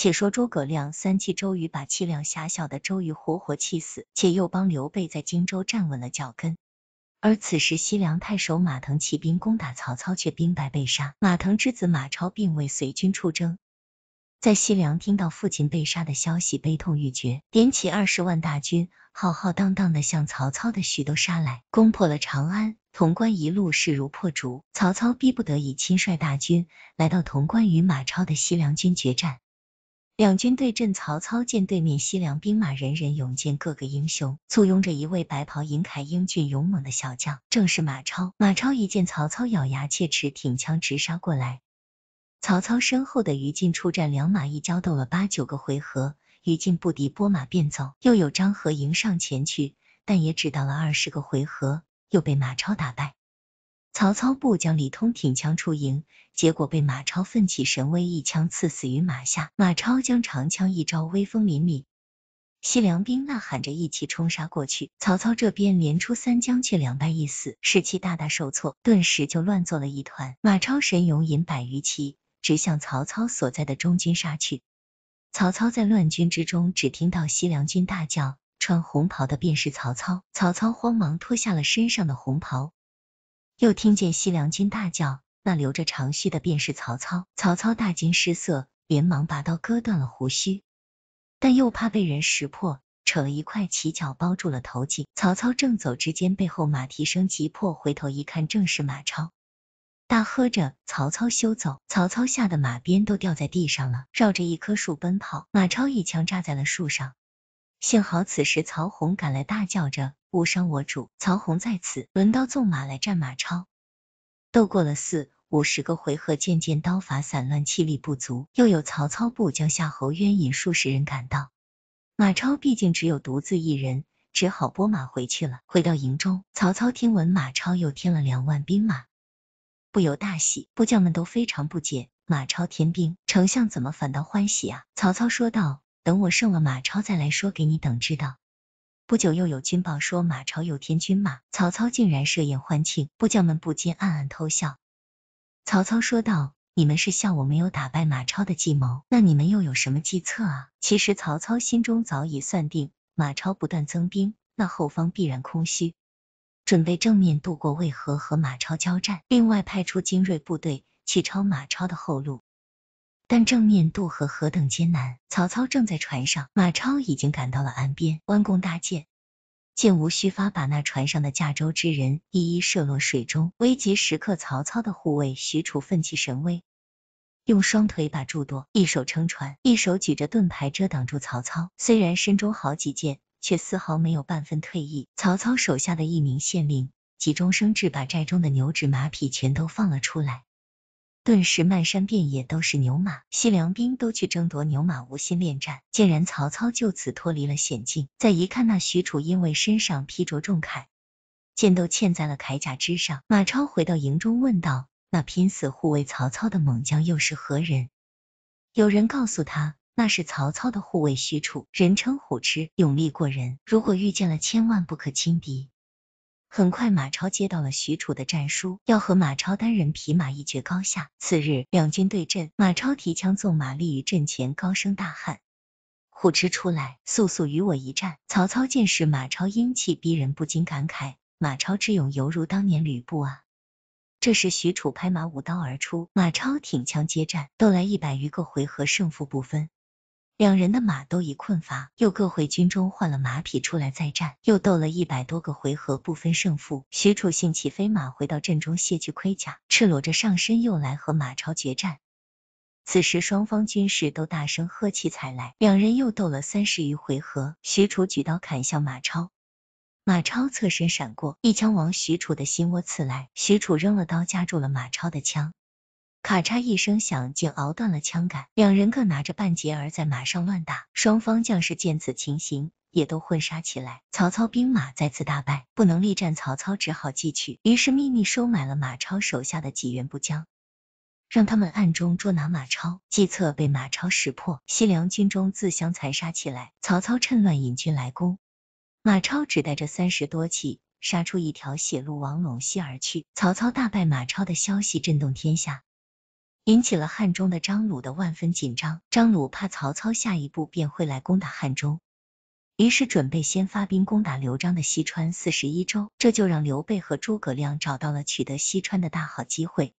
且说诸葛亮三气周瑜，把气量狭小的周瑜活活气死，且又帮刘备在荆州站稳了脚跟。而此时西凉太守马腾起兵攻打曹操，却兵败被杀。马腾之子马超并未随军出征，在西凉听到父亲被杀的消息，悲痛欲绝，点起二十万大军，浩浩荡荡的向曹操的许都杀来，攻破了长安、潼关，一路势如破竹。曹操逼不得已，亲率大军来到潼关，与马超的西凉军决战。两军对阵，曹操见对面西凉兵马人人勇健，各个英雄，簇拥着一位白袍银铠、英俊勇猛的小将，正是马超。马超一见曹操，咬牙切齿，挺枪直杀过来。曹操身后的于禁出战，两马一交斗了八九个回合，于禁不敌，拨马便走。又有张合迎上前去，但也只打了二十个回合，又被马超打败。曹操部将李通挺枪出营，结果被马超奋起神威一枪刺死于马下。马超将长枪一招，威风凛凛，西凉兵呐喊着一起冲杀过去。曹操这边连出三将，却两败一死，士气大大受挫，顿时就乱作了一团。马超神勇，引百余骑直向曹操所在的中军杀去。曹操在乱军之中，只听到西凉军大叫：“穿红袍的便是曹操！”曹操慌忙脱下了身上的红袍。又听见西凉军大叫，那留着长须的便是曹操。曹操大惊失色，连忙拔刀割断了胡须，但又怕被人识破，扯了一块奇角包住了头颈。曹操正走之间，背后马蹄声急迫，回头一看，正是马超。大喝着：“曹操休走！”曹操吓得马鞭都掉在地上了，绕着一棵树奔跑。马超一枪扎在了树上。幸好此时曹洪赶来，大叫着：“误伤我主！”曹洪在此，轮刀纵马来战马超，斗过了四五十个回合，渐渐刀法散乱，气力不足。又有曹操部将夏侯渊引数十人赶到，马超毕竟只有独自一人，只好拨马回去了。回到营中，曹操听闻马超又添了两万兵马，不由大喜。部将们都非常不解，马超添兵，丞相怎么反倒欢喜啊？曹操说道。等我胜了马超再来说给你等知道。不久又有军报说马超又添军马，曹操竟然设宴欢庆，部将们不禁暗暗偷笑。曹操说道：“你们是笑我没有打败马超的计谋？那你们又有什么计策啊？”其实曹操心中早已算定，马超不断增兵，那后方必然空虚，准备正面渡过渭河和马超交战，另外派出精锐部队去抄马超的后路。但正面渡河何等艰难！曹操正在船上，马超已经赶到了岸边，弯弓搭箭，箭无虚发，把那船上的驾舟之人一一射落水中。危急时刻，曹操的护卫许褚奋起神威，用双腿把柱舵，一手撑船，一手举着盾牌遮挡住曹操。虽然身中好几箭，却丝毫没有半分退意。曹操手下的一名县令急中生智，把寨中的牛只、马匹全都放了出来。顿时漫山遍野都是牛马，西凉兵都去争夺牛马，无心恋战，竟然曹操就此脱离了险境。再一看那许褚，因为身上披着重铠，剑都嵌在了铠甲之上。马超回到营中问道：“那拼死护卫曹操的猛将又是何人？”有人告诉他，那是曹操的护卫许褚，人称虎痴，勇力过人，如果遇见了，千万不可轻敌。很快，马超接到了许褚的战书，要和马超单人匹马一决高下。次日，两军对阵，马超提枪纵马立于阵前，高声大喊：“虎痴出来，速速与我一战！”曹操见是马超英气逼人，不禁感慨：“马超之勇，犹如当年吕布啊！”这时，许褚拍马舞刀而出，马超挺枪接战，斗来一百余个回合，胜负不分。两人的马都已困乏，又各回军中换了马匹出来再战，又斗了一百多个回合不分胜负。许褚性起飞马，回到阵中卸去盔甲，赤裸着上身又来和马超决战。此时双方军士都大声喝起才来，两人又斗了三十余回合。许褚举刀砍向马超，马超侧身闪过，一枪往许褚的心窝刺来。许褚扔了刀，夹住了马超的枪。咔嚓一声响，竟熬断了枪杆。两人各拿着半截儿在马上乱打。双方将士见此情形，也都混杀起来。曹操兵马再次大败，不能力战。曹操只好继去，于是秘密收买了马超手下的几员部将，让他们暗中捉拿马超。计策被马超识破，西凉军中自相残杀起来。曹操趁乱引军来攻，马超只带着三十多骑，杀出一条血路往陇西而去。曹操大败马超的消息震动天下。引起了汉中的张鲁的万分紧张，张鲁怕曹操下一步便会来攻打汉中，于是准备先发兵攻打刘璋的西川四十一州，这就让刘备和诸葛亮找到了取得西川的大好机会。